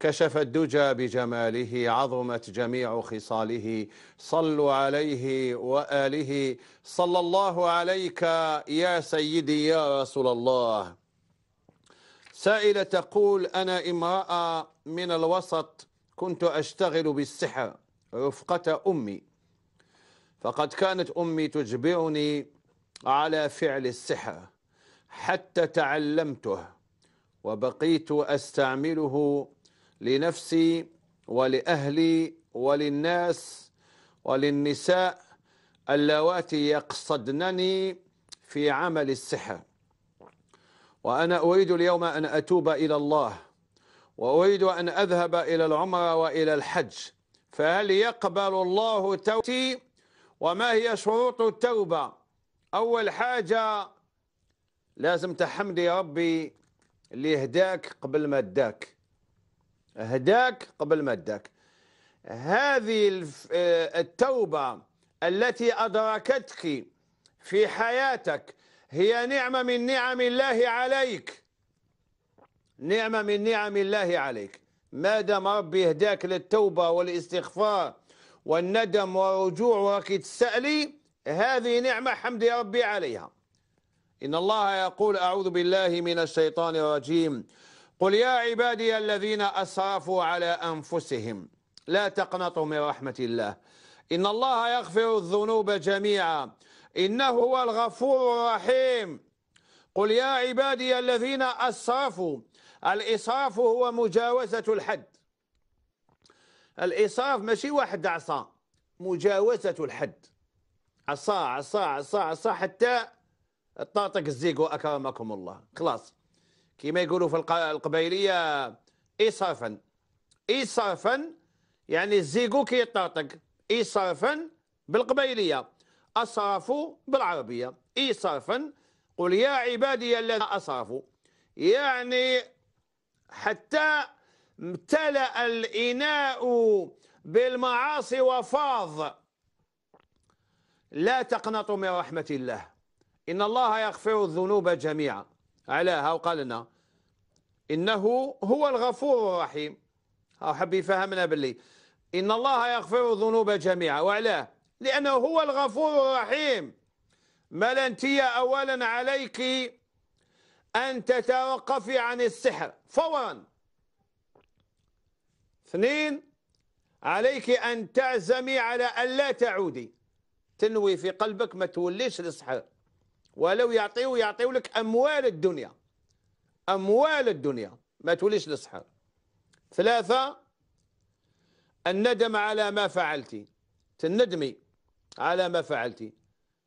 كشف الدجى بجماله عظمت جميع خصاله صلوا عليه وآله صلى الله عليك يا سيدي يا رسول الله سائلة تقول أنا امرأة من الوسط كنت أشتغل بالسحر رفقة أمي فقد كانت أمي تجبرني على فعل السحر حتى تعلمته وبقيت أستعمله لنفسي ولأهلي وللناس وللنساء اللواتي يقصدنني في عمل السحر وأنا أريد اليوم أن أتوب إلى الله وأريد أن أذهب إلى العمرة وإلى الحج فهل يقبل الله توبتي وما هي شروط التوبة أول حاجة لازم تحمدي ربي اللي هداك قبل ما اداك هداك قبل ما اداك هذه آه، التوبة التي أدركتك في حياتك هي نعمة من نعم الله عليك نعمة من نعم الله عليك ما دام ربي هداك للتوبة والاستغفار والندم والرجوع وراك تسألي هذه نعمة حمد ربي عليها إن الله يقول أعوذ بالله من الشيطان الرجيم قل يا عبادي الذين أسرفوا على أنفسهم لا تقنطوا من رحمة الله إن الله يغفر الذنوب جميعا إنه هو الغفور الرحيم قل يا عبادي الذين أسرفوا الإسراف هو مجاوزة الحد الإسراف ماشي واحد عصا مجاوزة الحد عصا عصا عصا عصا حتى طاطك الزيق وأكرمكم الله خلاص كما يقولوا في القبيليه اسرافا اسرافا يعني الزيغو كيطاطق اسرافا بالقبيليه اصرفوا بالعربيه اسرافا قل يا عبادي الذين اصرفوا يعني حتى امتلأ الإناء بالمعاصي وفاض لا تقنطوا من رحمة الله إن الله يغفر الذنوب جميعا علاها وقال لنا إنه هو الغفور الرحيم حب يفهمنا باللي إن الله يغفر الذنوب جميعا وعلاه لأنه هو الغفور الرحيم لنتي أولا عليك أن تتوقفي عن السحر فورا اثنين عليك أن تعزمي على أن لا تعودي تنوي في قلبك ما توليش للسحر ولو يعطيو يعطيو لك اموال الدنيا اموال الدنيا ما توليش للصحراء ثلاثه الندم على ما فعلتي تندمي على ما فعلتي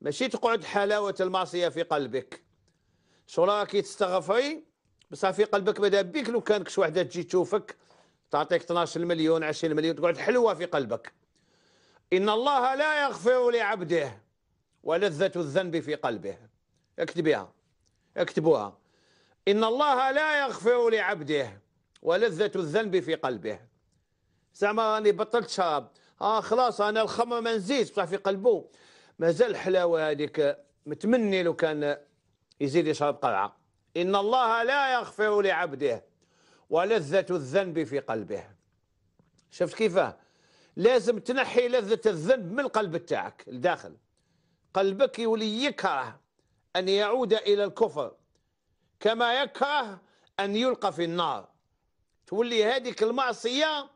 ماشي تقعد حلاوه المعصيه في قلبك شراكي تستغفري بصح في قلبك بدا بيك لو كان كش وحده تجي تشوفك تعطيك 12 مليون 20 مليون تقعد حلوه في قلبك ان الله لا يغفر لعبده ولذة الذنب في قلبه اكتبيها اكتبوها إن الله لا يغفر لعبده ولذة الذنب في قلبه زعما راني بطلت شراب اه خلاص انا الخمر ما نزيدش بصح في قلبه مازال الحلاوه هذيك متمني لو كان يزيد يشرب قرعه ان الله لا يغفر لعبده ولذة الذنب في قلبه شفت كيفاه لازم تنحي لذة الذنب من القلب تاعك لداخل قلبك يولي يكره أن يعود إلى الكفر كما يكره أن يلقى في النار تولي هذيك المعصية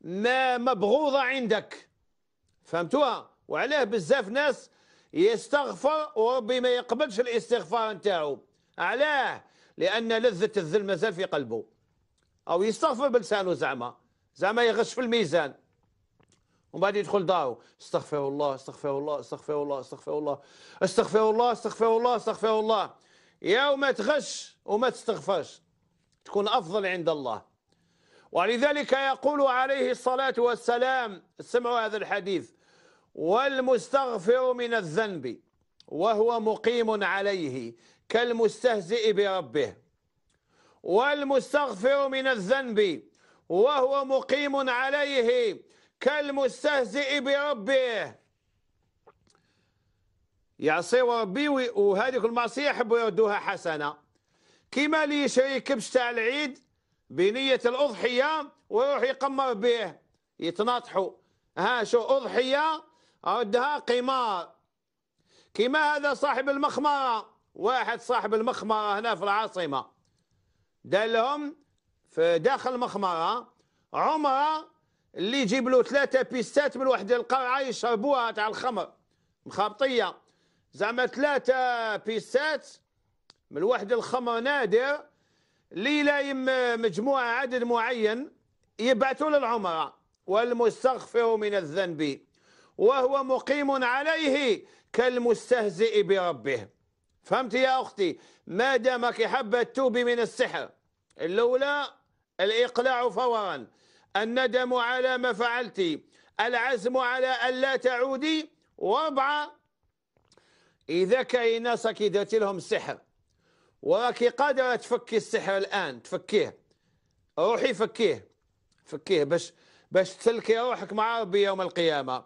ما مبغوضة عندك فهمتوها وعلاه بزاف ناس يستغفر وربي ما يقبلش الاستغفار نتاعو علاه لأن لذة الذل مازال في قلبه أو يستغفر بلسانه زعما زعما يغش في الميزان ومن بعد يدخل دعوه استغفر الله استغفر الله استغفر الله استغفر الله استغفر الله استغفر الله استغفر الله يا وما تغش وما تستغفرش تكون أفضل عند الله ولذلك يقول عليه الصلاة والسلام سمعوا هذا الحديث والمستغفر من الذنب وهو مقيم عليه كالمستهزئ بربه والمستغفر من الذنب وهو مقيم عليه كالمستهزئ بربه يعصي ربي وهذيك المعصيه يحبوا يردوها حسنه كما اللي يشري كبش تاع العيد بنيه الاضحيه ويروح يقمر به يتناطحوا ها شو اضحيه ردها قمار كما هذا صاحب المخمره واحد صاحب المخمره هنا في العاصمه دلهم لهم في داخل المخمره عمره اللي يجيب له ثلاثه بيستات من واحد القرعه يشربوها تاع الخمر مخابطيه زعما ثلاثه بيستات من واحد الخمر نادر اللي لايم مجموعه عدد معين يبعثوا للعمره والمستغفر من الذنب وهو مقيم عليه كالمستهزئ بربه فهمت يا اختي ما دامك حابه توبي من السحر الاولى الاقلاع فورا الندم على ما فعلت العزم على ألا تعودي وضع إذا كاين ناس كي درتي لهم السحر وراكي قادرة تفكي السحر الآن تفكيه روحي فكيه فكيه باش باش تسلكي روحك مع ربي يوم القيامة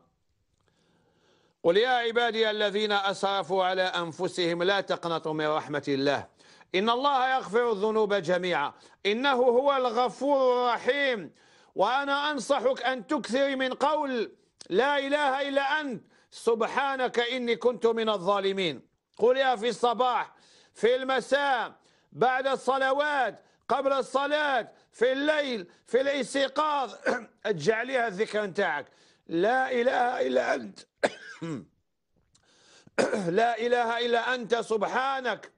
قل يا عبادي الذين أسرفوا على أنفسهم لا تقنطوا من رحمة الله إن الله يغفر الذنوب جميعا إنه هو الغفور الرحيم وأنا أنصحك أن تكثري من قول لا إله إلا أنت سبحانك إني كنت من الظالمين يا في الصباح في المساء بعد الصلوات قبل الصلاة في الليل في الاستيقاظ اجعليها الذكر نتاعك لا إله إلا أنت لا إله إلا أنت سبحانك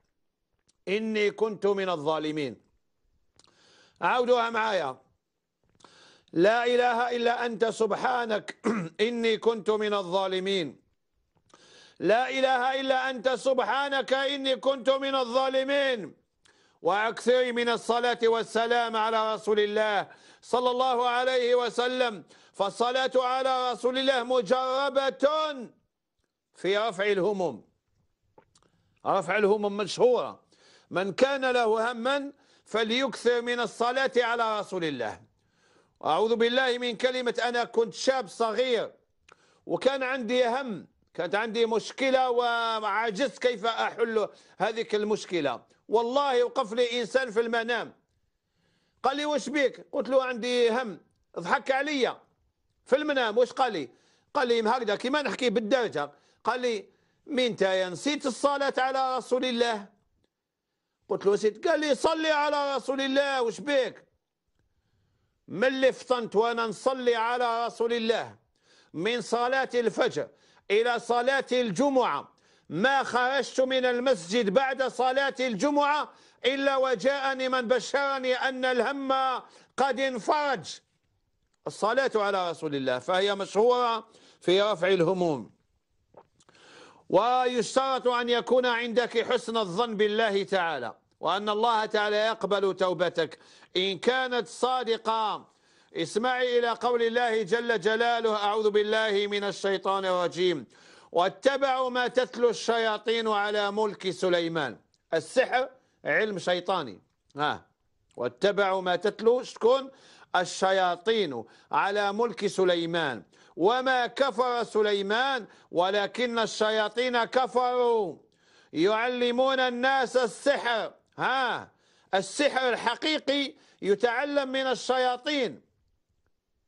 إني كنت من الظالمين عودوها معايا لا إله إلا أنت سبحانك إني كنت من الظالمين لا إله إلا أنت سبحانك إني كنت من الظالمين وأكثر من الصلاة والسلام على رسول الله صلى الله عليه وسلم فالصلاة على رسول الله مجربة في رفع الهمم رفع الهمم مشهورة من كان له هما فليكثر من الصلاة على رسول الله أعوذ بالله من كلمة أنا كنت شاب صغير وكان عندي هم كانت عندي مشكلة وعجزت كيف أحل هذه المشكلة والله وقف لي إنسان في المنام قال لي واش بيك قلت له عندي هم ضحك عليا في المنام واش قال لي قال لي هكذا كيما نحكي بالدرجة قال لي مين تايا نسيت الصلاة على رسول الله قلت له نسيت قال لي صلي على رسول الله واش بيك من اللي فطنت وانا نصلي على رسول الله من صلاة الفجر إلى صلاة الجمعة ما خرجت من المسجد بعد صلاة الجمعة إلا وجاءني من بشرني أن الهم قد انفرج الصلاة على رسول الله فهي مشهورة في رفع الهموم ويشترط أن يكون عندك حسن الظن بالله تعالى وأن الله تعالى يقبل توبتك إن كانت صادقة اسمعي إلى قول الله جل جلاله أعوذ بالله من الشيطان الرجيم واتبعوا ما تتلو الشياطين على ملك سليمان السحر علم شيطاني ها واتبعوا ما تتلو شكون الشياطين على ملك سليمان وما كفر سليمان ولكن الشياطين كفروا يعلمون الناس السحر ها السحر الحقيقي يتعلم من الشياطين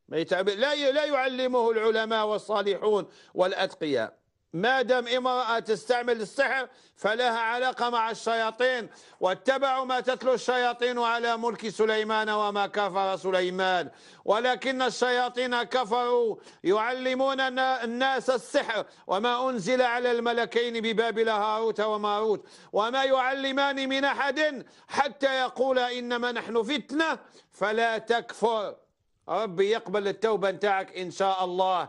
لا لا يعلمه العلماء والصالحون والأتقياء ما دام امرأة تستعمل السحر فلها علاقة مع الشياطين واتبعوا ما تتلو الشياطين على ملك سليمان وما كفر سليمان ولكن الشياطين كفروا يعلمون الناس السحر وما أنزل على الملكين ببابل هاروت وماروت وما يعلمان من أحد حتى يقول إنما نحن فتنة فلا تكفر ربي يقبل التوبة نتاعك إن شاء الله